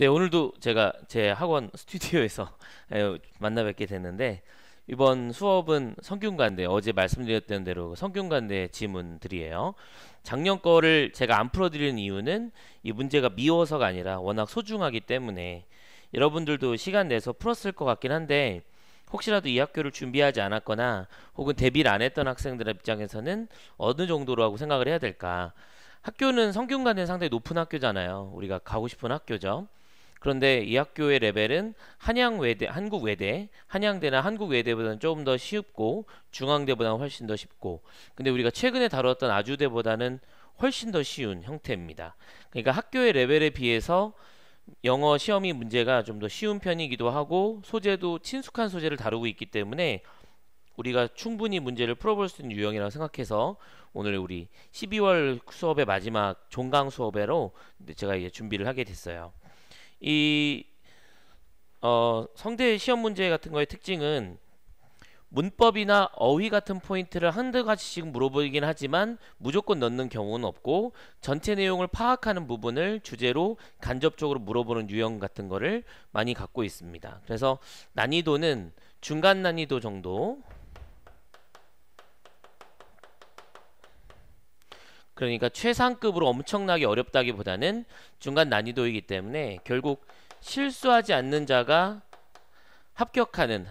네, 오늘도 제가 제 학원 스튜디오에서 예, 만나 뵙게 됐는데 이번 수업은 성균관대 어제 말씀드렸던 대로 그 성균관대 지문들이에요. 작년 거를 제가 안 풀어드리는 이유는 이 문제가 미워서가 아니라 워낙 소중하기 때문에 여러분들도 시간 내서 풀었을 것 같긴 한데 혹시라도 이 학교를 준비하지 않았거나 혹은 대비를 안 했던 학생들 의 입장에서는 어느 정도로 하고 생각을 해야 될까? 학교는 성균관대 상당히 높은 학교잖아요. 우리가 가고 싶은 학교죠. 그런데 이 학교의 레벨은 한양외대, 한국외대, 한양대나 한국외대보다는 조금 더 쉽고 중앙대보다는 훨씬 더 쉽고 근데 우리가 최근에 다뤘던 아주대보다는 훨씬 더 쉬운 형태입니다. 그러니까 학교의 레벨에 비해서 영어 시험이 문제가 좀 더 쉬운 편이기도 하고 소재도 친숙한 소재를 다루고 있기 때문에 우리가 충분히 문제를 풀어볼 수 있는 유형이라고 생각해서 오늘 우리 12월 수업의 마지막 종강 수업으로 제가 이제 준비를 하게 됐어요. 이 어, 성대 시험 문제 같은 거의 특징은 문법이나 어휘 같은 포인트를 한두 가지씩 물어보긴 하지만 무조건 넣는 경우는 없고 전체 내용을 파악하는 부분을 주제로 간접적으로 물어보는 유형 같은 거를 많이 갖고 있습니다. 그래서 난이도는 중간 난이도 정도 그러니까 최상급으로 엄청나게 어렵다기보다는 중간 난이도이기 때문에 결국 실수하지 않는 자가 합격하는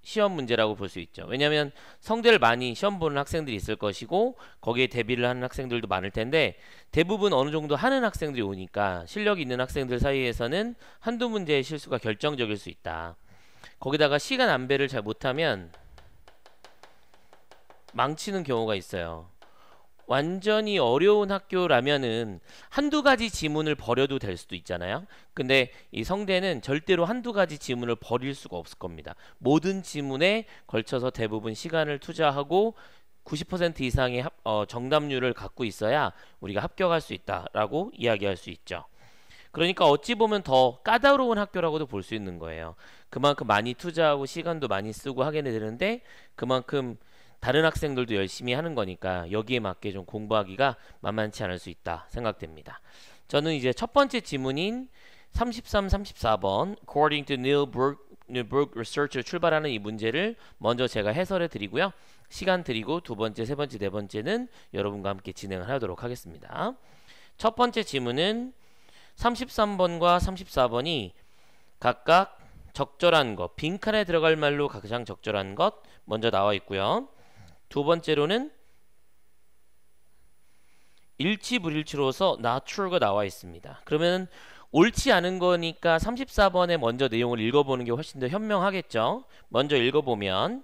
시험 문제라고 볼 수 있죠. 왜냐하면 성대를 많이 시험 보는 학생들이 있을 것이고 거기에 대비를 하는 학생들도 많을 텐데 대부분 어느 정도 하는 학생들이 오니까 실력 있는 학생들 사이에서는 한두 문제의 실수가 결정적일 수 있다. 거기다가 시간 안배를 잘 못하면 망치는 경우가 있어요. 완전히 어려운 학교라면은 한두 가지 지문을 버려도 될 수도 있잖아요. 근데 이 성대는 절대로 한두 가지 지문을 버릴 수가 없을 겁니다. 모든 지문에 걸쳐서 대부분 시간을 투자하고 90% 이상의 합, 어, 정답률을 갖고 있어야 우리가 합격할 수 있다라고 이야기할 수 있죠. 그러니까 어찌 보면 더 까다로운 학교라고도 볼 수 있는 거예요. 그만큼 많이 투자하고 시간도 많이 쓰고 하게 되는데 그만큼 다른 학생들도 열심히 하는 거니까 여기에 맞게 좀 공부하기가 만만치 않을 수 있다 생각됩니다. 저는 이제 첫 번째 지문인 33, 34번 According to n e i Brook, n e i Brook Research로 출발하는 이 문제를 먼저 제가 해설해 드리고요. 시간 드리고 두 번째, 세 번째, 네 번째는 여러분과 함께 진행을 하도록 하겠습니다. 첫 번째 지문은 33번과 34번이 각각 적절한 것, 빈칸에 들어갈 말로 가장 적절한 것 먼저 나와 있고요. 두 번째로는 일치 불일치로서 나출가 나와 있습니다. 그러면 옳지 않은 거니까 34번에 먼저 내용을 읽어보는 게 훨씬 더 현명하겠죠. 먼저 읽어보면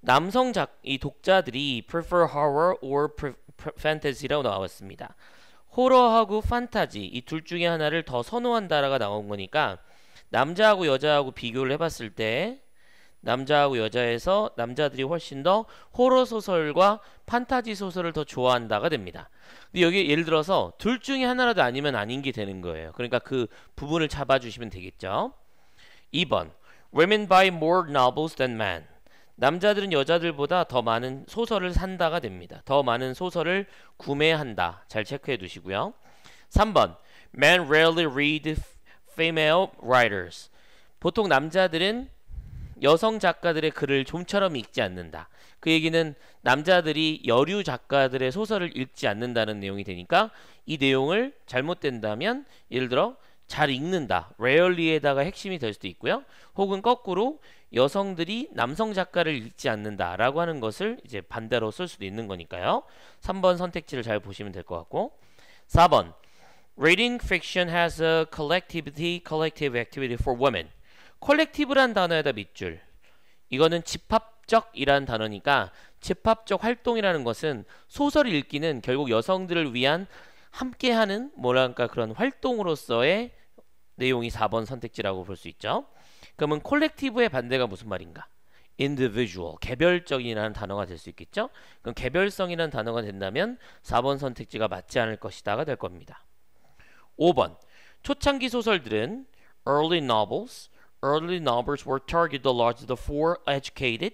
남성 작, 이 독자들이 prefer horror or pre, pre, fantasy라고 나왔습니다. 호러하고 판타지 이 둘 중에 하나를 더 선호한다라가 나온 거니까 남자하고 여자하고 비교를 해봤을 때 남자하고 여자에서 남자들이 훨씬 더 호러 소설과 판타지 소설을 더 좋아한다가 됩니다. 근데 여기 예를 들어서 둘 중에 하나라도 아니면 아닌 게 되는 거예요. 그러니까 그 부분을 잡아주시면 되겠죠. 2번 Women buy more novels than men. 남자들은 여자들보다 더 많은 소설을 산다가 됩니다. 더 많은 소설을 구매한다. 잘 체크해 두시고요. 3번 Men rarely read female writers. 보통 남자들은 여성 작가들의 글을 좀처럼 읽지 않는다. 그 얘기는 남자들이 여류 작가들의 소설을 읽지 않는다는 내용이 되니까 이 내용을 잘못된다면 예를 들어 잘 읽는다. rarely에다가 핵심이 될 수도 있고요. 혹은 거꾸로 여성들이 남성 작가를 읽지 않는다라고 하는 것을 이제 반대로 쓸 수도 있는 거니까요. 3번 선택지를 잘 보시면 될 것 같고 4번 Reading fiction has a collectivity collective activity for women. 컬렉티브란 단어에다 밑줄. 이거는 집합적이라는 단어니까 집합적 활동이라는 것은 소설 읽기는 결국 여성들을 위한 함께하는 뭐랄까 그런 활동으로서의 내용이 4번 선택지라고 볼 수 있죠. 그러면 콜렉티브의 반대가 무슨 말인가? individual, 개별적이라는 단어가 될 수 있겠죠? 그럼 개별성이라는 단어가 된다면 4번 선택지가 맞지 않을 것이다가 될 겁니다. 5번. 초창기 소설들은 early novels, early numbers were targeted largely the f o r educated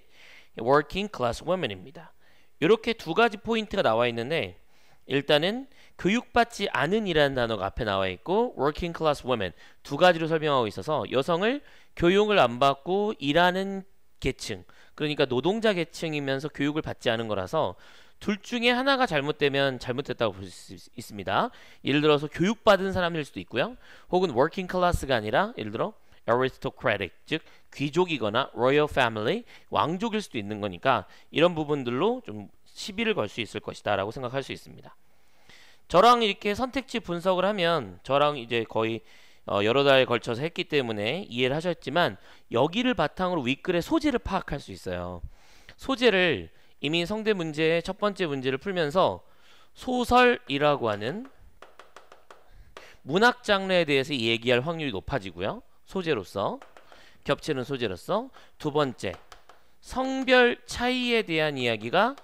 working class women입니다. 이렇게 두 가지 포인트가 나와 있는데 일단은 교육받지 않은이라는 단어가 앞에 나와 있고 working class women 두 가지로 설명하고 있어서 여성을 교육을 안 받고 일하는 계층 그러니까 노동자 계층이면서 교육을 받지 않은 거라서 둘 중에 하나가 잘못되면 잘못됐다고 볼 수 있습니다. 예를 들어서 교육받은 사람일 수도 있고요. 혹은 working class가 아니라 예를 들어 aristocratic 즉 귀족이거나 royal family 왕족일 수도 있는 거니까 이런 부분들로 좀 시비를 걸 수 있을 것이다 라고 생각할 수 있습니다 저랑 이렇게 선택지 분석을 하면 저랑 이제 거의 어, 여러 달에 걸쳐서 했기 때문에 이해를 하셨지만 여기를 바탕으로 윗글의 소재를 파악할 수 있어요 소재를 이미 성대 문제의 첫 번째 문제를 풀면서 소설이라고 하는 문학 장르에 대해서 얘기할 확률이 높아지고요 소재로서 겹치는 소재로서 두 번째 성별 차이에 대한 이야기가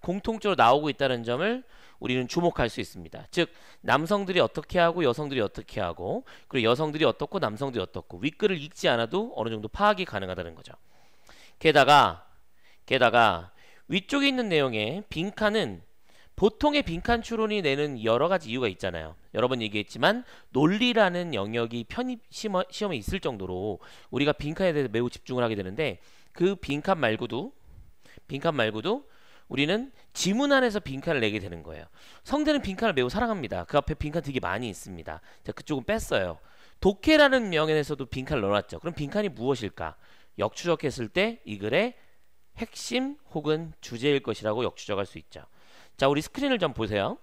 공통적으로 나오고 있다는 점을 우리는 주목할 수 있습니다. 즉 남성들이 어떻게 하고 여성들이 어떻게 하고 그리고 여성들이 어떻고 남성들이 어떻고 윗글을 읽지 않아도 어느 정도 파악이 가능하다는 거죠. 게다가 게다가 위쪽에 있는 내용의 빈칸은 보통의 빈칸 추론이 내는 여러 가지 이유가 있잖아요. 여러 분 얘기했지만 논리라는 영역이 편입 시험에 있을 정도로 우리가 빈칸에 대해서 매우 집중을 하게 되는데 그 빈칸 말고도 빈칸 말고도 우리는 지문 안에서 빈칸을 내게 되는 거예요. 성대는 빈칸을 매우 사랑합니다. 그 앞에 빈칸 되게 많이 있습니다. 자, 그쪽은 뺐어요. 독해라는 명현에서도 빈칸을 넣어놨죠. 그럼 빈칸이 무엇일까? 역추적했을 때 이 글의 핵심 혹은 주제일 것이라고 역추적할 수 있죠. 자 우리 스크린을 좀 보세요.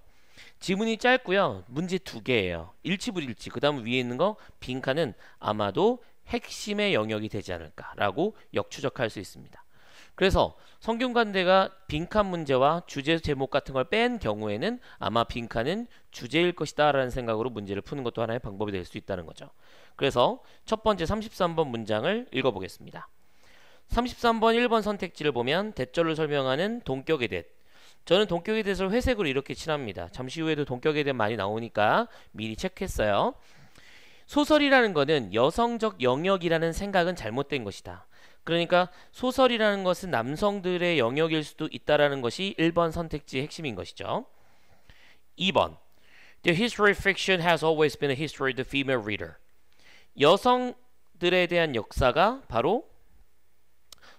지문이 짧고요. 문제 두 개예요. 일치불일치. 그 다음 위에 있는 거 빈칸은 아마도 핵심의 영역이 되지 않을까라고 역추적할 수 있습니다. 그래서 성균관대가 빈칸 문제와 주제 제목 같은 걸 뺀 경우에는 아마 빈칸은 주제일 것이다 라는 생각으로 문제를 푸는 것도 하나의 방법이 될 수 있다는 거죠. 그래서 첫 번째 33번 문장을 읽어보겠습니다. 33번 1번 선택지를 보면 대절로 설명하는 동격의 대 저는 동격에 대해서 회색으로 이렇게 칠합니다. 잠시 후에도 동격에 대해 많이 나오니까 미리 체크했어요. 소설이라는 것은 여성적 영역이라는 생각은 잘못된 것이다. 그러니까 소설이라는 것은 남성들의 영역일 수도 있다라는 것이 1번 선택지의 핵심인 것이죠. 2번 The history fiction has always been a history to female reader. 여성들에 대한 역사가 바로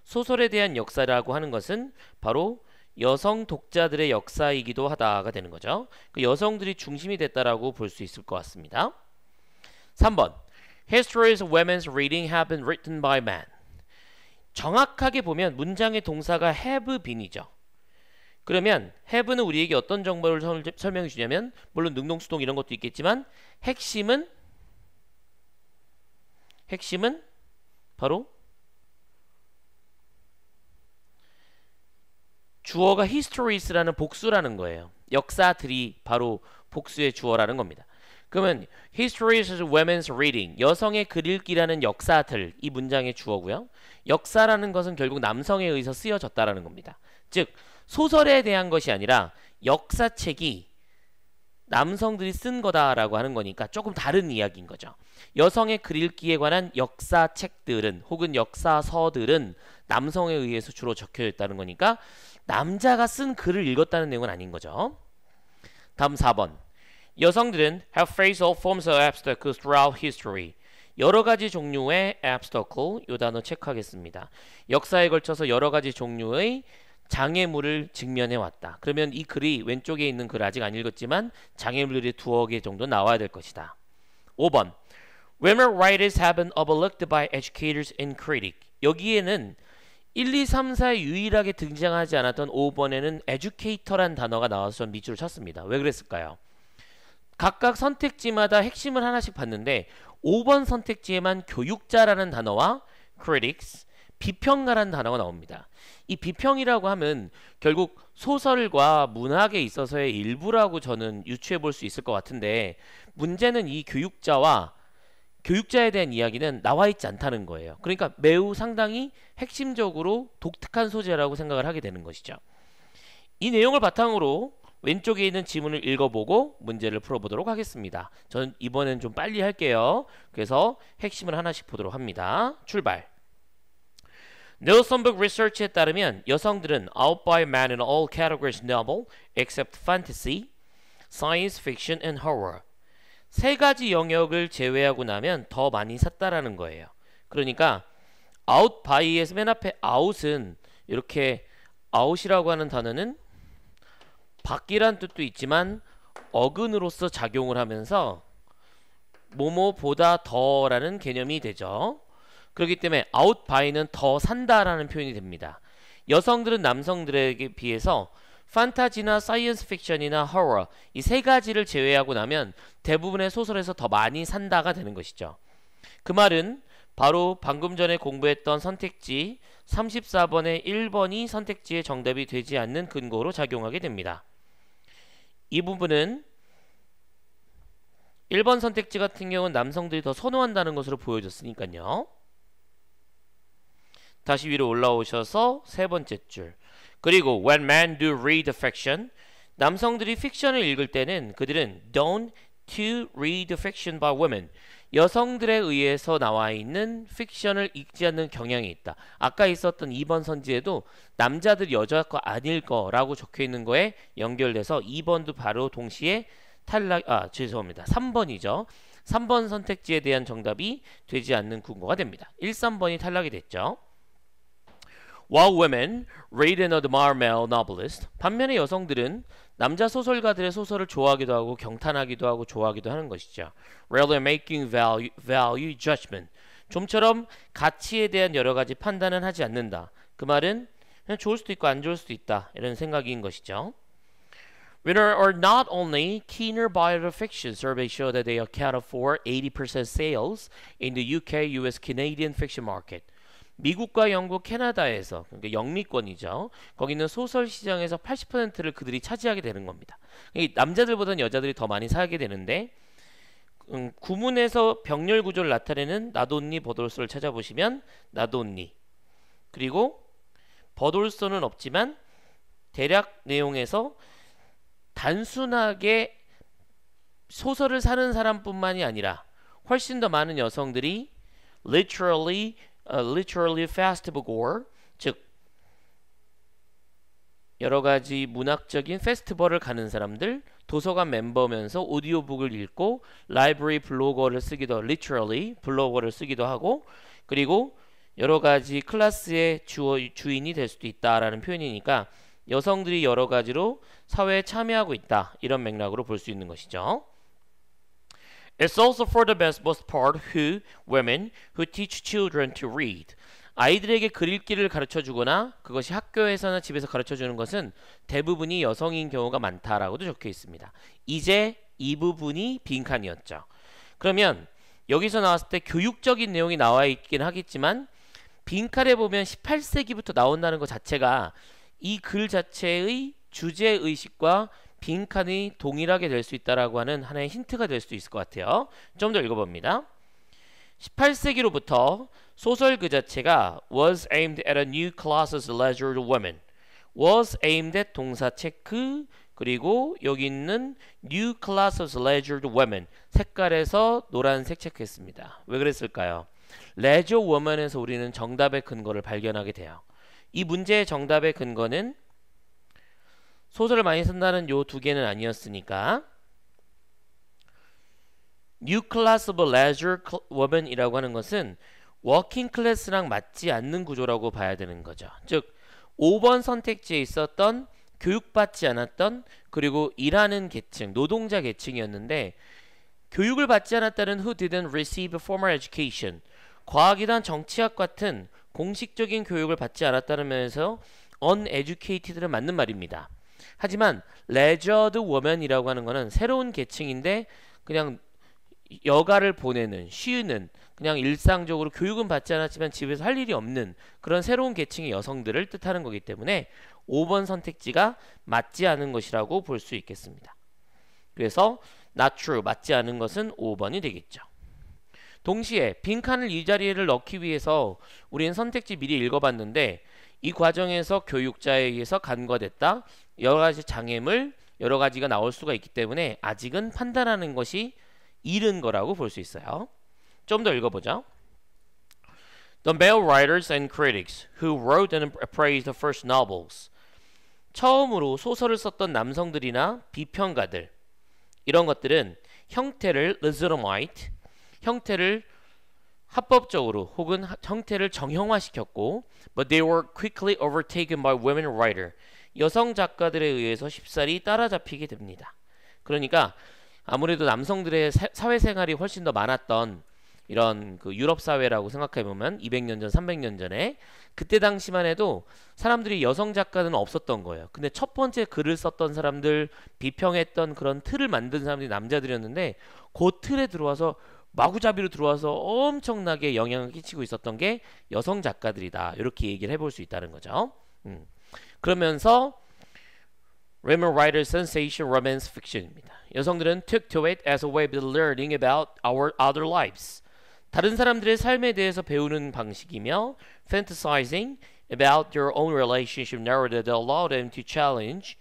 소설에 대한 역사라고 하는 것은 바로 여성 독자들의 역사이기도 하다가 되는 거죠. 그 여성들이 중심이 됐다라고 볼 수 있을 것 같습니다. 3번 Histories of women's reading have been written by men. 정확하게 보면 문장의 동사가 have been이죠. 그러면 have는 우리에게 어떤 정보를 설명해 주냐면 물론 능동 수동 이런 것도 있겠지만 핵심은 핵심은 바로 주어가 histories라는 복수라는 거예요. 역사들이 바로 복수의 주어라는 겁니다. 그러면 histories of women's reading 여성의 글 읽기라는 역사들 이 문장의 주어고요. 역사라는 것은 결국 남성에 의해서 쓰여졌다라는 겁니다. 즉 소설에 대한 것이 아니라 역사책이 남성들이 쓴 거다라고 하는 거니까 조금 다른 이야기인 거죠. 여성의 글 읽기에 관한 역사책들은 혹은 역사서들은 남성에 의해서 주로 적혀있다는 거니까 남자가 쓴 글을 읽었다는 내용은 아닌 거죠. 다음 4번. 여성들은 have faced a l forms of obstacles throughout history. 여러 가지 종류의 obstacle 요 단어 체크하겠습니다. 역사에 걸쳐서 여러 가지 종류의 장애물을 직면해 왔다. 그러면 이 글이 왼쪽에 있는 글 아직 안 읽었지만 장애물들이 두어 개 정도 나와야 될 것이다. 5번. Women writers have been overlooked by educators and critics. 여기에는 1, 2, 3, 4에 유일하게 등장하지 않았던 5번에는 educator란 단어가 나와서 전 밑줄을 쳤습니다. 왜 그랬을까요? 각각 선택지마다 핵심을 하나씩 봤는데 5번 선택지에만 교육자라는 단어와 critics, 비평가라는 단어가 나옵니다. 이 비평이라고 하면 결국 소설과 문학에 있어서의 일부라고 저는 유추해 볼 수 있을 것 같은데 문제는 이 교육자와 교육자에 대한 이야기는 나와 있지 않다는 거예요. 그러니까 매우 상당히 핵심적으로 독특한 소재라고 생각을 하게 되는 것이죠. 이 내용을 바탕으로 왼쪽에 있는 지문을 읽어보고 문제를 풀어보도록 하겠습니다. 저는 이번엔 좀 빨리 할게요. 그래서 핵심을 하나씩 보도록 합니다. 출발. 네오북 리서치에 따르면 여성들은 out by men in all categories novel except fantasy, science fiction and horror 세 가지 영역을 제외하고 나면 더 많이 샀다라는 거예요. 그러니까 아웃 바이에서 맨 앞에 아웃은 이렇게 아웃이라고 하는 단어는 밖이란 뜻도 있지만 어근으로서 작용을 하면서 뭐뭐보다 더라는 개념이 되죠. 그렇기 때문에 아웃 바이는 더 산다라는 표현이 됩니다. 여성들은 남성들에게 비해서 판타지나 사이언스 픽션이나 허러 이세 가지를 제외하고 나면 대부분의 소설에서 더 많이 산다가 되는 것이죠. 그 말은 바로 방금 전에 공부했던 선택지 34번의 1번이 선택지에 정답이 되지 않는 근거로 작용하게 됩니다. 이 부분은 1번 선택지 같은 경우는 남성들이 더 선호한다는 것으로 보여졌으니까요. 다시 위로 올라오셔서 세 번째 줄 그리고 when men do read fiction, 남성들이 fiction을 읽을 때는 그들은 don't to read fiction by women, 여성들에 의해서 나와 있는 픽션을 읽지 않는 경향이 있다. 아까 있었던 2번 선지에도 남자들 여자 거 아닐 거라고 적혀 있는 거에 연결돼서 2번도 바로 동시에 탈락 아 죄송합니다. 3번이죠. 3번 선택지에 대한 정답이 되지 않는 군거가 됩니다. 1, 3번이 탈락이 됐죠. While women read and admire male novelists, 반면에 여성들은 남자 소설가들의 소설을 좋아하기도 하고 경탄하기도 하고 좋아하기도 하는 것이죠. Rather making value, value judgment. 좀처럼 가치에 대한 여러 가지 판단은 하지 않는다. 그 말은 그냥 좋을 수도 있고 안 좋을 수도 있다. 이런 생각인 것이죠. Women are not only keener buyer of fiction. Surveys show that they account for 80% sales in the UK, US, Canadian fiction market. 미국과 영국, 캐나다에서 그러니까 영미권이죠. 거기는 소설 시장에서 80%를 그들이 차지하게 되는 겁니다. 남자들보다는 여자들이 더 많이 사게 되는데 음, 구문에서 병렬 구조를 나타내는 나돈니 버돌소를 찾아보시면 나돈니 그리고 버돌소는 없지만 대략 내용에서 단순하게 소설을 사는 사람뿐만이 아니라 훨씬 더 많은 여성들이 literally 어, literally festival 즉 여러 가지 문학적인 페스티벌을 가는 사람들, 도서관 멤버면서 오디오북을 읽고 라이브리 블로거를 쓰기도 literally 블로거를 쓰기도 하고 그리고 여러 가지 클래스의 주어, 주인이 될 수도 있다라는 표현이니까 여성들이 여러 가지로 사회에 참여하고 있다 이런 맥락으로 볼 수 있는 것이죠. It's also for the best most part who women who teach children to read. 아이들에게 글 읽기를 가르쳐 주거나 그것이 학교에서나 집에서 가르쳐 주는 것은 대부분이 여성인 경우가 많다라고도 적혀 있습니다. 이제 이 부분이 빈칸이었죠. 그러면 여기서 나왔을 때 교육적인 내용이 나와 있긴 하겠지만 빈칸에 보면 18세기부터 나온다는 것 자체가 이 글 자체의 주제 의식과 빈칸이 동일하게 될 수 있다라고 하는 하나의 힌트가 될 수도 있을 것 같아요. 좀 더 읽어봅니다. 18세기로부터 소설 그 자체가 was aimed at a new class of l e i s u r e women. was aimed at 동사체 크 그리고 여기 있는 new class of l e i s u r e women 색깔에서 노란색 체크했습니다. 왜 그랬을까요? leisure woman에서 우리는 정답의 근거를 발견하게 돼요. 이 문제의 정답의 근거는 소설을 많이 쓴다는 요 두 개는 아니었으니까 New Class of Leisure Woman이라고 하는 것은 워킹 클래스랑 맞지 않는 구조라고 봐야 되는 거죠. 즉 5번 선택지에 있었던 교육받지 않았던 그리고 일하는 계층, 노동자 계층이었는데 교육을 받지 않았다는 who didn't receive formal education 과학이란 정치학 같은 공식적인 교육을 받지 않았다는 면에서 uneducated는 맞는 말입니다. 하지만 레저드 워먼이라고 하는 거는 새로운 계층인데 그냥 여가를 보내는 쉬는 그냥 일상적으로 교육은 받지 않았지만 집에서 할 일이 없는 그런 새로운 계층의 여성들을 뜻하는 거기 때문에 5번 선택지가 맞지 않은 것이라고 볼 수 있겠습니다. 그래서 not true 맞지 않은 것은 5번이 되겠죠. 동시에 빈칸을 이 자리를 넣기 위해서 우리는 선택지 미리 읽어봤는데 이 과정에서 교육자에 의해서 간과됐다. 여러 가지 장애물 여러 가지가 나올 수가 있기 때문에 아직은 판단하는 것이 이른 거라고 볼 수 있어요. 좀 더 읽어보죠. The male writers and critics who wrote and appraised the first novels. 처음으로 소설을 썼던 남성들이나 비평가들 이런 것들은 형태를 legitimate 형태를 합법적으로 혹은 형태를 정형화시켰고 but they were quickly overtaken by women writer. 여성 작가들에 의해서 쉽사리 따라잡히게 됩니다. 그러니까 아무래도 남성들의 사회생활이 훨씬 더 많았던 이런 그 유럽 사회라고 생각해 보면 200년 전, 300년 전에 그때 당시만 해도 사람들이 여성 작가는 없었던 거예요. 근데 첫 번째 글을 썼던 사람들, 비평했던 그런 틀을 만든 사람들이 남자들이었는데 그 틀에 들어와서 마구잡이로 들어와서 엄청나게 영향을 끼치고 있었던 게 여성 작가들이다. 이렇게 얘기를 해볼 수 있다는 거죠. 음. 그러면서 Raymond Ryder's Sensation Romance Fiction입니다. 여성들은 took to it as a way of learning about our other lives. 다른 사람들의 삶에 대해서 배우는 방식이며 fantasizing about their own relationship narrative that allowed them to challenge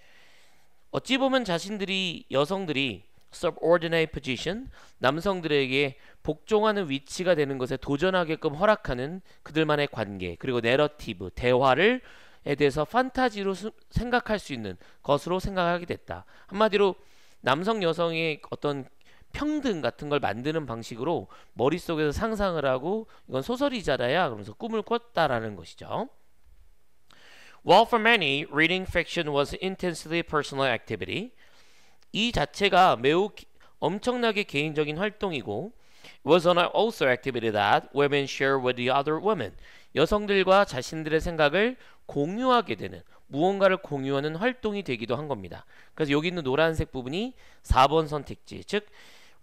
어찌 보면 자신들이 여성들이 subordinate position 남성들에게 복종하는 위치가 되는 것에 도전하게끔 허락하는 그들만의 관계 그리고 내러티브 대화를 에 대해서 판타지로 수, 생각할 수 있는 것으로 생각하게 됐다. 한마디로 남성 여성의 어떤 평등 같은 걸 만드는 방식으로 머릿속에서 상상을 하고 이건 소설이자라야 그러면서 꿈을 꿨다라는 것이죠. While for many, reading fiction was intensely personal activity. 이 자체가 매우 엄청나게 개인적인 활동이고 was an also activity that women share with the other women. 여성들과 자신들의 생각을 공유하게 되는 무언가를 공유하는 활동이 되기도 한 겁니다. 그래서 여기 있는 노란색 부분이 4번 선택지, 즉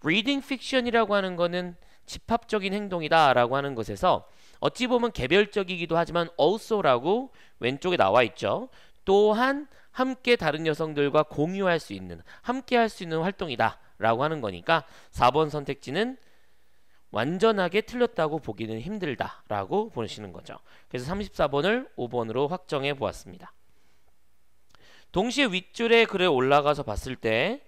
reading fiction이라고 하는 거는 집합적인 행동이다라고 하는 것에서 어찌 보면 개별적이기도 하지만 also라고 왼쪽에 나와 있죠. 또한 함께 다른 여성들과 공유할 수 있는 함께 할 수 있는 활동이다 라고 하는 거니까 4번 선택지는 완전하게 틀렸다고 보기는 힘들다 라고 보시는 거죠 그래서 34번을 5번으로 확정해 보았습니다 동시에 윗줄에 글에 올라가서 봤을 때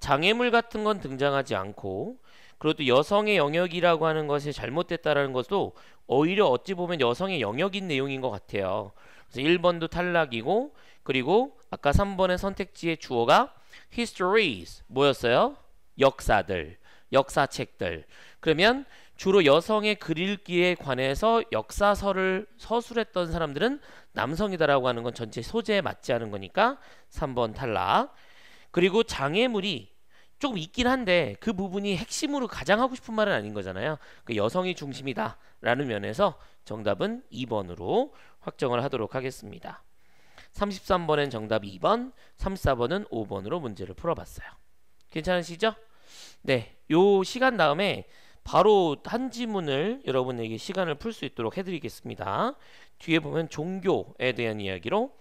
장애물 같은 건 등장하지 않고 그래도 여성의 영역이라고 하는 것이 잘못됐다라는 것도 오히려 어찌 보면 여성의 영역인 내용인 것 같아요 그래서 1번도 탈락이고 그리고 아까 3번의 선택지의 주어가 histories 뭐였어요? 역사들, 역사책들. 그러면 주로 여성의 글읽기에 관해서 역사서를 서술했던 사람들은 남성이다라고 하는 건 전체 소재에 맞지 않은 거니까 3번 탈락. 그리고 장애물이 조금 있긴 한데 그 부분이 핵심으로 가장 하고 싶은 말은 아닌 거잖아요. 그 여성이 중심이다라는 면에서 정답은 2번으로 확정을 하도록 하겠습니다. 33번엔 정답 2번, 34번은 5번으로 문제를 풀어봤어요. 괜찮으시죠? 네, 요 시간 다음에 바로 한 지문을 여러분에게 시간을 풀 수 있도록 해드리겠습니다. 뒤에 보면 종교에 대한 이야기로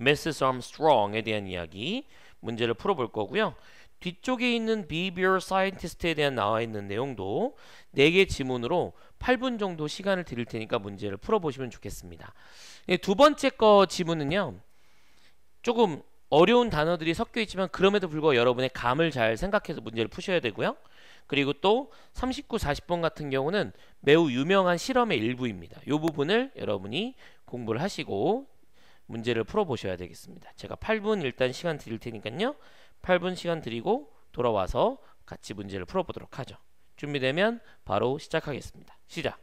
Mrs. Armstrong에 대한 이야기 문제를 풀어볼 거고요. 뒤쪽에 있는 behavior scientist에 대한 나와 있는 내용도 4개 지문으로 8분 정도 시간을 드릴 테니까 문제를 풀어보시면 좋겠습니다. 예, 두 번째 거 지문은요. 조금 어려운 단어들이 섞여 있지만 그럼에도 불구하고 여러분의 감을 잘 생각해서 문제를 푸셔야 되고요. 그리고 또 39, 40번 같은 경우는 매우 유명한 실험의 일부입니다. 이 부분을 여러분이 공부를 하시고 문제를 풀어보셔야 되겠습니다. 제가 8분 일단 시간 드릴 테니까요. 8분 시간 드리고 돌아와서 같이 문제를 풀어보도록 하죠. 준비되면 바로 시작하겠습니다. 시작!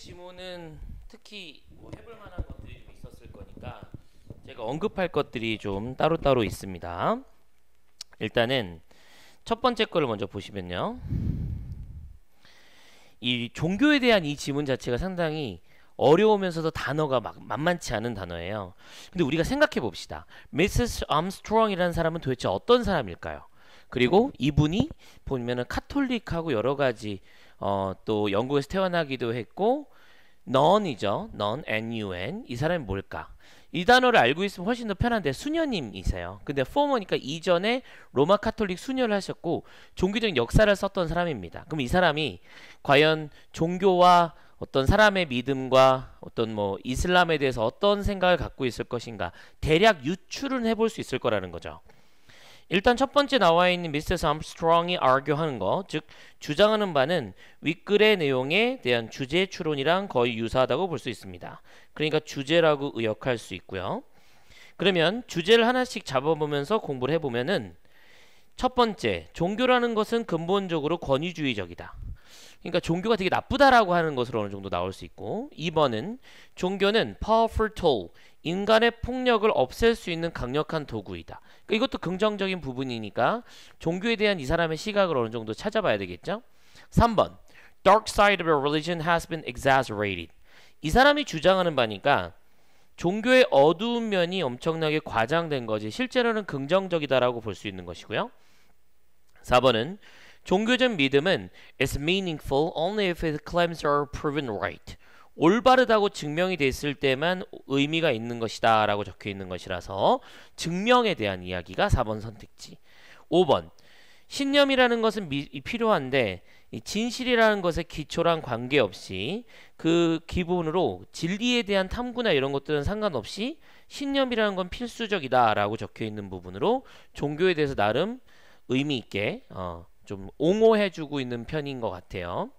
지문은 특히 뭐 해볼 만한 것들이 좀 있었을 거니까 제가 언급할 것들이 좀 따로따로 있습니다. 일단은 첫 번째 거를 먼저 보시면요. 이 종교에 대한 이 지문 자체가 상당히 어려우면서도 단어가 막 만만치 않은 단어예요. 근데 우리가 생각해 봅시다. 미세스 암스트롱이라는 사람은 도대체 어떤 사람일까요? 그리고 이분이 보면은 카톨릭하고 여러 가지 어, 또 영국에서 태어나기도 했고 넌이죠. 넌, N-U-N. 이 사람이 뭘까? 이 단어를 알고 있으면 훨씬 더 편한데 수녀님이세요. 근데 포머니까 이전에 로마 카톨릭 수녀를 하셨고 종교적인 역사를 썼던 사람입니다. 그럼 이 사람이 과연 종교와 어떤 사람의 믿음과 어떤 뭐 이슬람에 대해서 어떤 생각을 갖고 있을 것인가 대략 유추를 해볼 수 있을 거라는 거죠. 일단 첫 번째 나와 있는 미세스 암스트롱이 argue하는 거, 즉 주장하는 바는 윗글의 내용에 대한 주제 추론이랑 거의 유사하다고 볼 수 있습니다. 그러니까 주제라고 의역할 수 있고요. 그러면 주제를 하나씩 잡아보면서 공부를 해보면은 첫 번째, 종교라는 것은 근본적으로 권위주의적이다. 그러니까 종교가 되게 나쁘다라고 하는 것으로 어느 정도 나올 수 있고 2번은 종교는 powerful tool, 인간의 폭력을 없앨 수 있는 강력한 도구이다. 그러니까 이것도 긍정적인 부분이니까 종교에 대한 이 사람의 시각을 어느 정도 찾아봐야 되겠죠. 3번 Dark side of a religion has been exaggerated. 이 사람이 주장하는 바니까 종교의 어두운 면이 엄청나게 과장된 거지 실제로는 긍정적이다라고 볼 수 있는 것이고요. 4번은 종교적 믿음은 is meaningful only if its claims are proven right. 올바르다고 증명이 됐을 때만 의미가 있는 것이다 라고 적혀 있는 것이라서 증명에 대한 이야기가 4번 선택지 5번 신념이라는 것은 미, 필요한데 진실이라는 것의 기초랑 관계없이 그 기본으로 진리에 대한 탐구나 이런 것들은 상관없이 신념이라는 건 필수적이다 라고 적혀 있는 부분으로 종교에 대해서 나름 의미 있게 어, 좀 옹호해주고 있는 편인 것 같아요.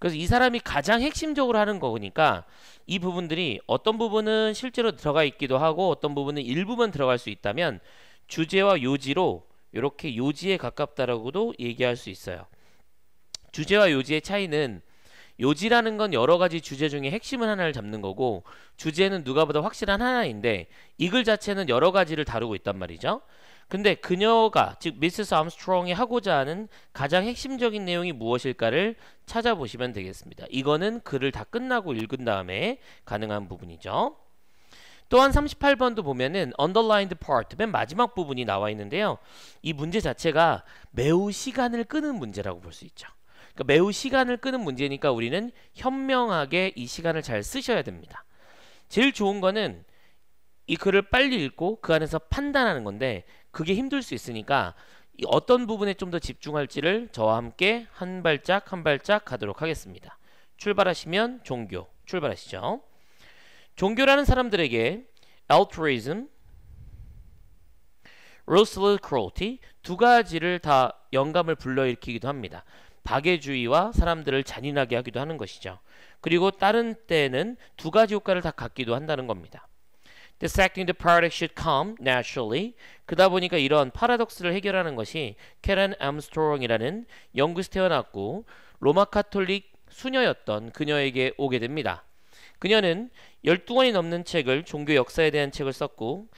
그래서 이 사람이 가장 핵심적으로 하는 거니까 이 부분들이 어떤 부분은 실제로 들어가 있기도 하고 어떤 부분은 일부만 들어갈 수 있다면 주제와 요지로 이렇게 요지에 가깝다라고도 얘기할 수 있어요. 주제와 요지의 차이는 요지라는 건 여러 가지 주제 중에 핵심을 하나를 잡는 거고 주제는 누가보다 확실한 하나인데 이 글 자체는 여러 가지를 다루고 있단 말이죠. 근데 그녀가 즉 미세스 암스트롱이 하고자 하는 가장 핵심적인 내용이 무엇일까를 찾아보시면 되겠습니다. 이거는 글을 다 끝나고 읽은 다음에 가능한 부분이죠. 또한 38번도 보면은 underlined part 맨 마지막 부분이 나와 있는데요. 이 문제 자체가 매우 시간을 끄는 문제라고 볼 수 있죠. 그러니까 매우 시간을 끄는 문제니까 우리는 현명하게 이 시간을 잘 쓰셔야 됩니다. 제일 좋은 거는 이 글을 빨리 읽고 그 안에서 판단하는 건데 그게 힘들 수 있으니까 어떤 부분에 좀 더 집중할지를 저와 함께 한 발짝 한 발짝 가도록 하겠습니다. 출발하시면 종교 출발하시죠. 종교라는 사람들에게 altruism, ruthless cruelty 두 가지를 다 영감을 불러일으키기도 합니다. 박애주의와 사람들을 잔인하게 하기도 하는 것이죠. 그리고 다른 때는 두 가지 효과를 다 갖기도 한다는 겁니다. d i s s e c t n g the p r a d o x should come naturally. 그다 보니까 이런 파라독스를 해결하는 것이 캐런 암스토롱이라는 영국에서 태어났고 로마 카톨릭 수녀였던 그녀에게 오게 됩니다. 그녀는 12권이 넘는 책을 종교 역사에 대한 책을 썼고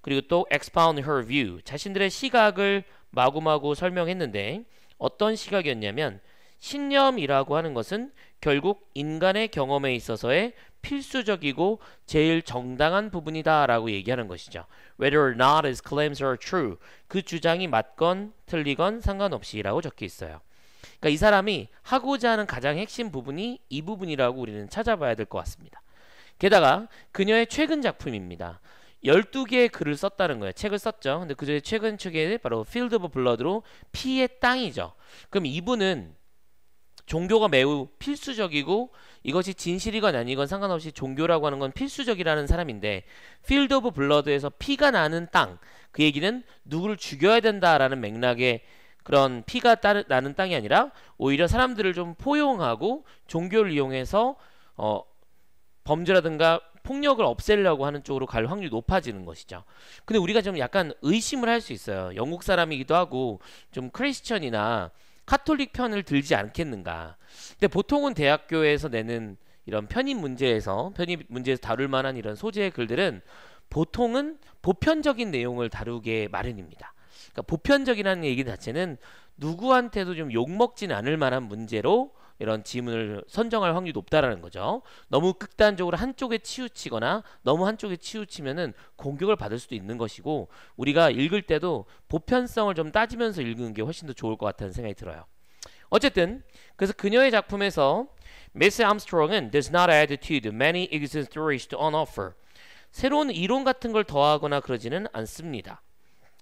그리고 또 expound her view, 자신들의 시각을 마구마구 설명했는데 어떤 시각이었냐면 신념이라고 하는 것은 결국 인간의 경험에 있어서의 필수적이고 제일 정당한 부분이다라고 얘기하는 것이죠. Whether or not his claims are true. 그 주장이 맞건 틀리건 상관없이라고 적혀 있어요. 그러니까 이 사람이 하고자 하는 가장 핵심 부분이 이 부분이라고 우리는 찾아봐야 될 것 같습니다. 게다가 그녀의 최근 작품입니다. 12개의 글을 썼다는 거예요. 책을 썼죠. 근데 그중에 최근 책에 바로 필드 오브 블러드로 피의 땅이죠. 그럼 이분은 종교가 매우 필수적이고 이것이 진실이건 아니건 상관없이 종교라고 하는 건 필수적이라는 사람인데 필드 오브 블러드에서 피가 나는 땅 그 얘기는 누구를 죽여야 된다라는 맥락의 그런 피가 따르, 나는 땅이 아니라 오히려 사람들을 좀 포용하고 종교를 이용해서 어, 범죄라든가 폭력을 없애려고 하는 쪽으로 갈 확률이 높아지는 것이죠. 근데 우리가 좀 약간 의심을 할 수 있어요. 영국 사람이기도 하고 좀 크리스천이나 카톨릭 편을 들지 않겠는가. 근데 보통은 대학교에서 내는 이런 편입 문제에서 편입 문제에서 다룰 만한 이런 소재의 글들은 보통은 보편적인 내용을 다루게 마련입니다. 그러니까 보편적이라는 얘기 자체는 누구한테도 좀 욕먹진 않을 만한 문제로 이런 지문을 선정할 확률이 높다라는 거죠. 너무 극단적으로 한쪽에 치우치거나 너무 한쪽에 치우치면은 공격을 받을 수도 있는 것이고 우리가 읽을 때도 보편성을 좀 따지면서 읽는 게 훨씬 더 좋을 것 같다는 생각이 들어요. 어쨌든 그래서 그녀의 작품에서 미스 암스트롱은 there's not attitude many e x i s t i t o r i e s to on offer 새로운 이론 같은 걸 더하거나 그러지는 않습니다.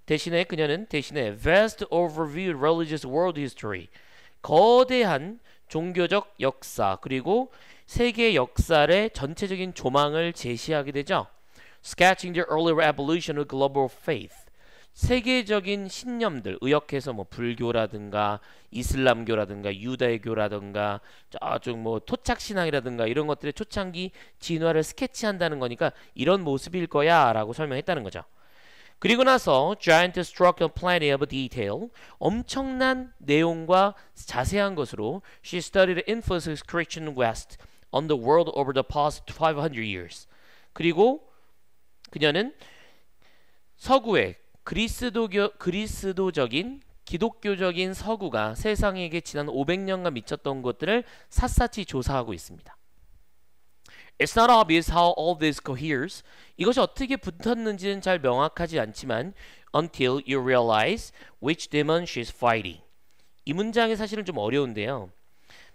대신에 그녀는 대신에 vast overview religious world history 거대한 종교적 역사 그리고 세계 역사의 전체적인 조망을 제시하게 되죠. Sketching the early revolution of global faith. 세계적인 신념들, 의역해서 뭐 불교라든가 이슬람교라든가 유대교라든가 저쪽 뭐 토착신앙이라든가 이런 것들의 초창기 진화를 스케치한다는 거니까 이런 모습일 거야라고 설명했다는 거죠. 그리고 나서 giant struck a plenty of detail 엄청난 내용과 자세한 것으로 she studied influences Christian West on the world over the past 500 years 그리고 그녀는 서구의 그리스도교, 그리스도적인 기독교적인 서구가 세상에게 지난 500년간 미쳤던 것들을 샅샅이 조사하고 있습니다. It's not obvious how all this coheres. 이것이 어떻게 붙었는지는 잘 명확하지 않지만 until you realize which demon she's fighting. 이 문장이 사실은 좀 어려운데요.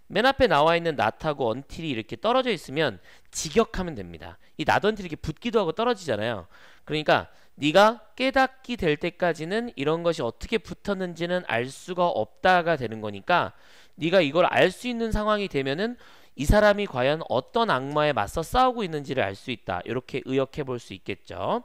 맨 앞에 나와 있는 나타고 언틸이 이렇게 떨어져 있으면 직역하면 됩니다. 이 나던틸이 이렇게 붙기도 하고 떨어지잖아요. 그러니까 네가 깨닫기 될 때까지는 이런 것이 어떻게 붙었는지는 알 수가 없다가 되는 거니까 네가 이걸 알 수 있는 상황이 되면은 이 사람이 과연 어떤 악마에 맞서 싸우고 있는지를 알 수 있다. 이렇게 의역해 볼 수 있겠죠.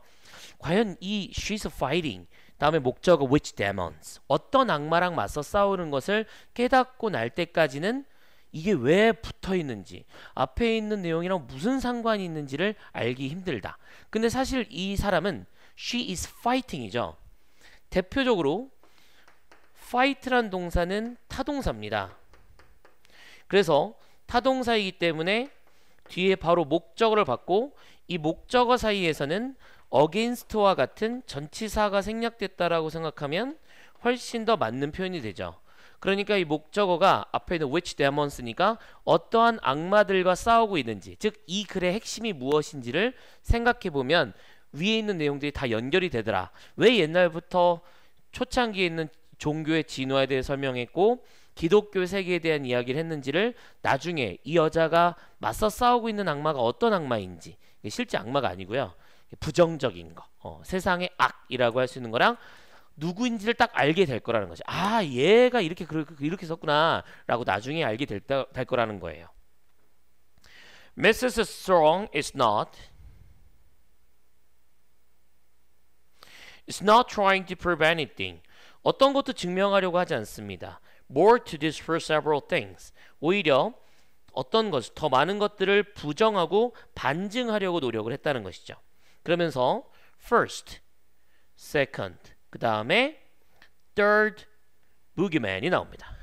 과연 이 she's fighting 다음에 목적어 which demons 어떤 악마랑 맞서 싸우는 것을 깨닫고 날 때까지는 이게 왜 붙어 있는지 앞에 있는 내용이랑 무슨 상관이 있는지를 알기 힘들다. 근데 사실 이 사람은 she is fighting이죠. 대표적으로 fight란 동사는 타동사입니다. 그래서 타동사이기 때문에 뒤에 바로 목적어를 받고 이 목적어 사이에서는 어게인스트와 같은 전치사가 생략됐다라고 생각하면 훨씬 더 맞는 표현이 되죠. 그러니까 이 목적어가 앞에 있는 which demons니까 어떠한 악마들과 싸우고 있는지 즉 이 글의 핵심이 무엇인지를 생각해보면 위에 있는 내용들이 다 연결이 되더라. 왜 옛날부터 초창기에 있는 종교의 진화에 대해 설명했고 기독교 세계에 대한 이야기를 했는지를 나중에 이 여자가 맞서 싸우고 있는 악마가 어떤 악마인지 실제 악마가 아니고요. 부정적인 거, 어, 세상의 악이라고 할 수 있는 거랑 누구인지를 딱 알게 될 거라는 거죠. 아, 얘가 이렇게 그, 그, 이렇게 썼구나라고 나중에 알게 될, 될 거라는 거예요. Mrs. Strong is not is not trying to prove anything. 어떤 것도 증명하려고 하지 않습니다. more to this for several things. 오히려 어떤 것, 더 많은 것들을 부정하고 반증하려고 노력을 했다는 것이죠. 그러면서 first, second, 그 다음에 third, boogeyman이 나옵니다.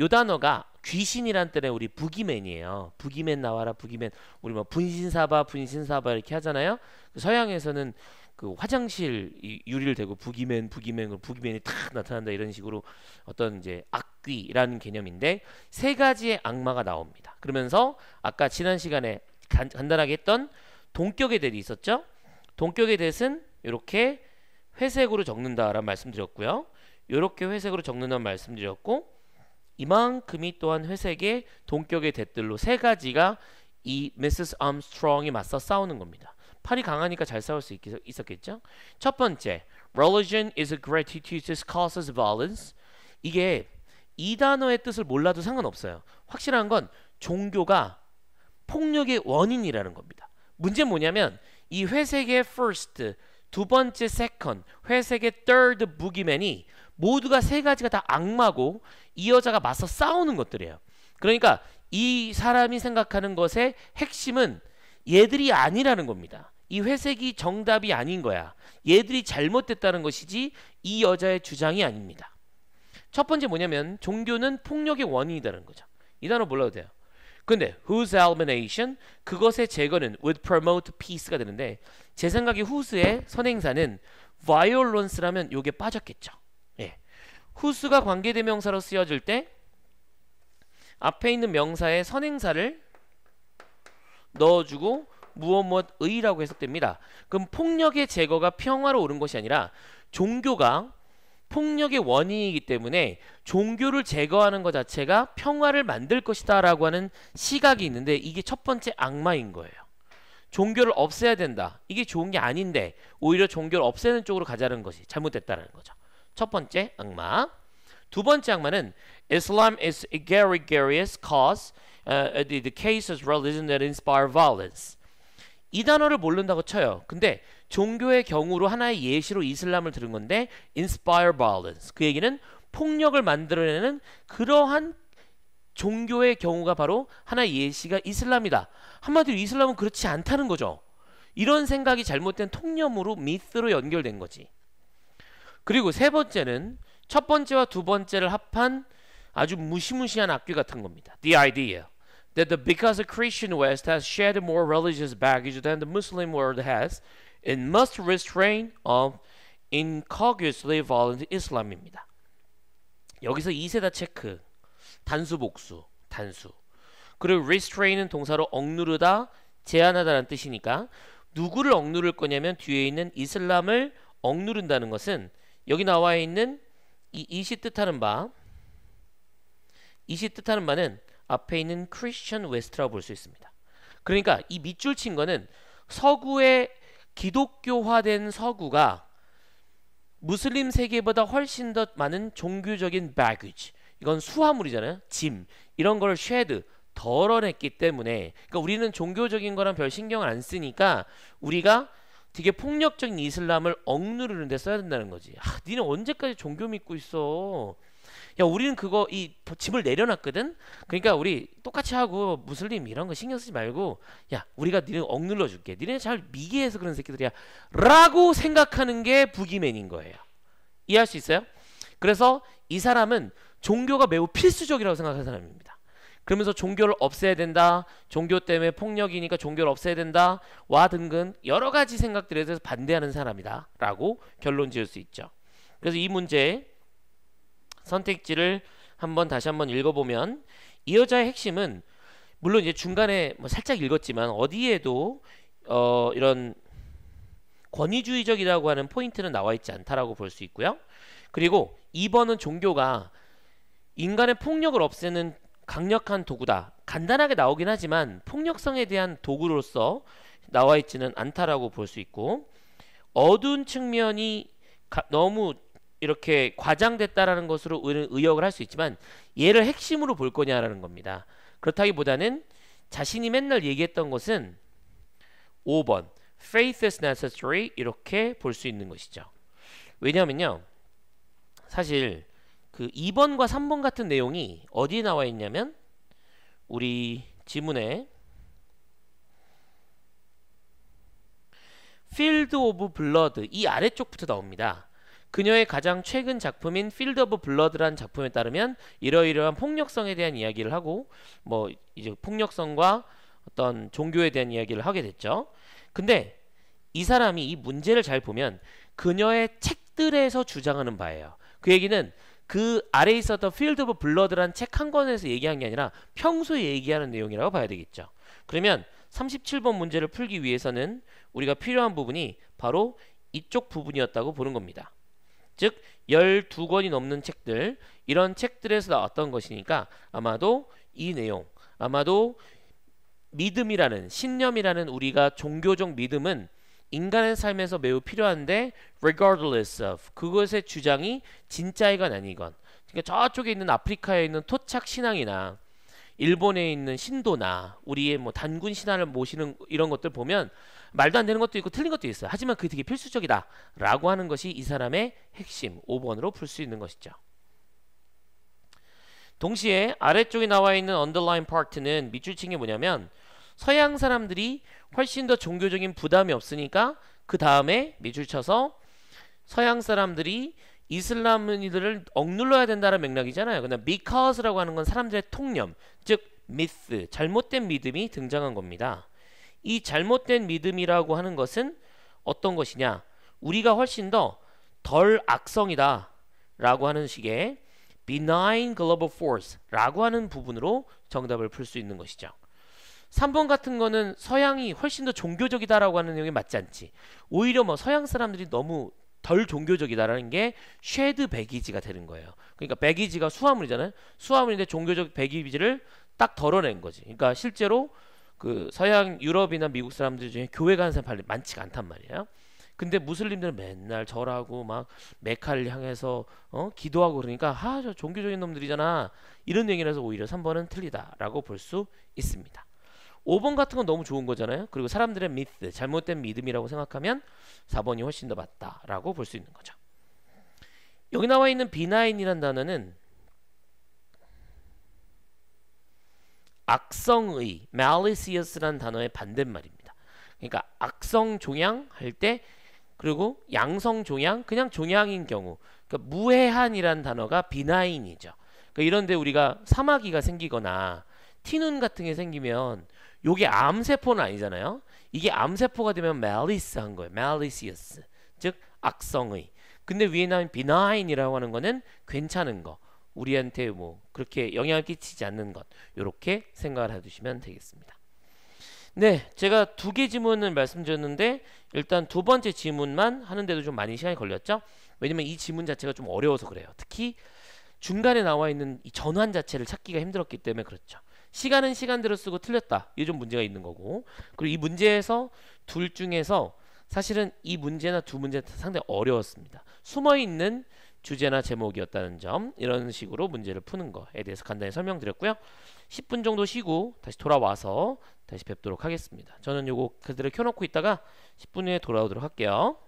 요 단어가 귀신이란 때에 우리 부기맨이에요. 부기맨 나와라, 부기맨. 우리 뭐 분신사바, 분신사바 이렇게 하잖아요. 그 서양에서는 그 화장실 유리를 대고 부기맨 부기맨 부기맨이 탁 나타난다 이런 식으로 어떤 이제 악귀라는 개념인데 세 가지의 악마가 나옵니다. 그러면서 아까 지난 시간에 간, 단하게 했던 동격의 대이 있었죠. 동격의 대은 이렇게 회색으로 적는다라는 말씀드렸고요. 이렇게 회색으로 적는다는 말씀드렸고 이만큼이 또한 회색의 동격의 대들로 세 가지가 이미스 암스트롱이 맞서 싸우는 겁니다. 팔이 강하니까 잘 싸울 수 있, 있었겠죠? 첫 번째, religion is a g r a t u d that causes violence. 이게 이 단어의 뜻을 몰라도 상관없어요. 확실한 건 종교가 폭력의 원인이라는 겁니다. 문제 뭐냐면 이 회색의 first, 두 번째 second, 회색의 third 부기맨이 모두가 세 가지가 다 악마고 이 여자가 맞서 싸우는 것들이에요. 그러니까 이 사람이 생각하는 것의 핵심은 얘들이 아니라는 겁니다. 이 회색이 정답이 아닌 거야. 얘들이 잘못됐다는 것이지 이 여자의 주장이 아닙니다. 첫 번째 뭐냐면 종교는 폭력의 원인이라는 거죠. 이 단어 몰라도 돼요. 근데 whose elimination 그것의 제거는 would promote peace가 되는데 제 생각에 whose의 선행사는 violence라면 요게 빠졌겠죠. 예. whose가 관계대명사로 쓰여질 때 앞에 있는 명사의 선행사를 넣어주고 무엇 무엇의라고 해석됩니다. 그럼 폭력의 제거가 평화로 오른 것이 아니라 종교가 폭력의 원인이기 때문에 종교를 제거하는 것 자체가 평화를 만들 것이다 라고 하는 시각이 있는데 이게 첫 번째 악마인 거예요. 종교를 없애야 된다. 이게 좋은 게 아닌데 오히려 종교를 없애는 쪽으로 가자는 것이 잘못됐다는 거죠. 첫 번째 악마 두 번째 악마는 Islam is a gregarious cause uh, the, the case of religion that inspire violence 이 단어를 모른다고 쳐요. 근데 종교의 경우로 하나의 예시로 이슬람을 들은 건데 inspire violence. 그 얘기는 폭력을 만들어내는 그러한 종교의 경우가 바로 하나의 예시가 이슬람이다. 한마디로 이슬람은 그렇지 않다는 거죠. 이런 생각이 잘못된 통념으로 미스로 연결된 거지. 그리고 세 번째는 첫 번째와 두 번째를 합한 아주 무시무시한 악귀 같은 겁니다. The idea. that the, because the Christian West has shared more religious baggage than the Muslim world has, it must restrain of incautiously violent Islam입니다. 여기서 2세다 체크, 단수 복수, 단수. 그리고 restrain은 동사로 억누르다, 제한하다라는 뜻이니까 누구를 억누를 거냐면 뒤에 있는 이슬람을 억누른다는 것은 여기 나와 있는 이 이시 뜻하는 바 이시 뜻하는 바는 앞에 있는 크리스천 웨스트라고 볼 수 있습니다. 그러니까 이 밑줄 친 거는 서구의 기독교화된 서구가 무슬림 세계보다 훨씬 더 많은 종교적인 baggage 이건 수화물이잖아요 짐 이런 걸 쉐드 덜어냈기 때문에 그러니까 우리는 종교적인 거랑 별 신경 을안 쓰니까 우리가 되게 폭력적인 이슬람을 억누르는 데 써야 된다는 거지 아, 니는 언제까지 종교 믿고 있어 야 우리는 그거 이 짐을 내려놨거든 그러니까 우리 똑같이 하고 무슬림 이런 거 신경 쓰지 말고 야 우리가 니네 억눌러 줄게 니네 잘 미개해서 그런 새끼들이야 라고 생각하는 게 부기맨인 거예요 이해할 수 있어요? 그래서 이 사람은 종교가 매우 필수적이라고 생각하는 사람입니다 그러면서 종교를 없애야 된다 종교 때문에 폭력이니까 종교를 없애야 된다 와 등근 여러 가지 생각들에 대해서 반대하는 사람이다 라고 결론 지을 수 있죠 그래서 이 문제에 선택지를 한번 다시 한번 읽어보면 이 여자의 핵심은 물론 이제 중간에 뭐 살짝 읽었지만 어디에도 어 이런 권위주의적이라고 하는 포인트는 나와 있지 않다라고 볼 수 있고요. 그리고 2번은 종교가 인간의 폭력을 없애는 강력한 도구다. 간단하게 나오긴 하지만 폭력성에 대한 도구로서 나와 있지는 않다라고 볼 수 있고 어두운 측면이 가, 너무 이렇게 과장됐다라는 것으로 의역을 할 수 있지만 얘를 핵심으로 볼 거냐라는 겁니다. 그렇다기보다는 자신이 맨날 얘기했던 것은 5번 faith is necessary 이렇게 볼 수 있는 것이죠. 왜냐면요 사실 그 2번과 3번 같은 내용이 어디에 나와 있냐면 우리 지문에 field of 이 아래쪽부터 나옵니다. 그녀의 가장 최근 작품인 필드 오브 블러드란 작품에 따르면 이러이러한 폭력성에 대한 이야기를 하고 뭐 이제 폭력성과 어떤 종교에 대한 이야기를 하게 됐죠. 근데 이 사람이 이 문제를 잘 보면 그녀의 책들에서 주장하는 바예요. 그 얘기는 그 아래에 있었던 필드 오브 블러드란책 한 권에서 얘기한 게 아니라 평소에 얘기하는 내용이라고 봐야 되겠죠. 그러면 37번 문제를 풀기 위해서는 우리가 필요한 부분이 바로 이쪽 부분이었다고 보는 겁니다. 즉 12권이 넘는 책들 이런 책들에서 나왔던 것이니까 아마도 이 내용 아마도 믿음이라는 신념이라는 우리가 종교적 믿음은 인간의 삶에서 매우 필요한데 regardless of 그것의 주장이 진짜이건 아니건 그러니까 저쪽에 있는 아프리카에 있는 토착 신앙이나 일본에 있는 신도나 우리의 뭐 단군 신화를 모시는 이런 것들 보면 말도 안 되는 것도 있고 틀린 것도 있어요. 하지만 그게 되게 필수적이다라고 하는 것이 이 사람의 핵심 5번으로 풀 수 있는 것이죠. 동시에 아래쪽에 나와 있는 언더라인 파트는 밑줄 친 게 뭐냐면 서양 사람들이 훨씬 더 종교적인 부담이 없으니까 그 다음에 밑줄 쳐서 서양 사람들이 이슬람인들을 억눌러야 된다는 맥락이잖아요. 그냥 그러니까 because라고 하는 건 사람들의 통념, 즉 myth, 잘못된 믿음이 등장한 겁니다. 이 잘못된 믿음이라고 하는 것은 어떤 것이냐? 우리가 훨씬 더 덜 악성이다 라고 하는 식의 benign global force 라고 하는 부분으로 정답을 풀 수 있는 것이죠. 3번 같은 거는 서양이 훨씬 더 종교적이다라고 하는 내용이 맞지 않지. 오히려 뭐 서양 사람들이 너무 덜 종교적이다라는 게 쉐드 베기지가 되는 거예요. 그러니까 베기지가 수화물이잖아요. 수화물인데 종교적 베기지를딱 덜어낸 거지. 그러니까 실제로 그 서양 유럽이나 미국 사람들 중에 교회 가는 사람 별로 많지가 않단 말이에요. 근데 무슬림들은 맨날 절하고 막 메카를 향해서 어? 기도하고 그러니까 아저 종교적인 놈들이잖아 이런 얘기를 해서 오히려 3번은 틀리다라고 볼 수 있습니다. 5번 같은 건 너무 좋은 거잖아요. 그리고 사람들의 믿음, 잘못된 믿음이라고 생각하면 4번이 훨씬 더 맞다라고 볼 수 있는 거죠. 여기 나와 있는 비나인이란 단어는 악성의 malicious란 단어의 반대말입니다. 그러니까 악성 종양 할 때 그리고 양성 종양 그냥 종양인 경우 그러니까 무해한이란 단어가 비나인이죠. 그러니까 이런데 우리가 사마귀가 생기거나 티눈 같은 게 생기면 요게 암세포는 아니잖아요. 이게 암세포가 되면 malice 한 거예요. malicious 즉 악성의 근데 위에 나온 비나인이라고 하는 거는 괜찮은 거 우리한테 뭐 그렇게 영향을 끼치지 않는 것 이렇게 생각을 해두시면 되겠습니다. 네, 제가 두개 지문을 말씀드렸는데 일단 두 번째 지문만 하는데도 좀 많이 시간이 걸렸죠. 왜냐면 이 지문 자체가 좀 어려워서 그래요. 특히 중간에 나와 있는 이 전환 자체를 찾기가 힘들었기 때문에 그렇죠. 시간은 시간대로 쓰고 틀렸다. 이게 좀 문제가 있는 거고. 그리고 이 문제에서 둘 중에서 사실은 이 문제나 두 문제 상당히 어려웠습니다. 숨어 있는 주제나 제목이었다는 점 이런 식으로 문제를 푸는 거에 대해서 간단히 설명드렸고요. 10분 정도 쉬고 다시 돌아와서 다시 뵙도록 하겠습니다. 저는 요거 그대로 켜놓고 있다가 10분 후에 돌아오도록 할게요.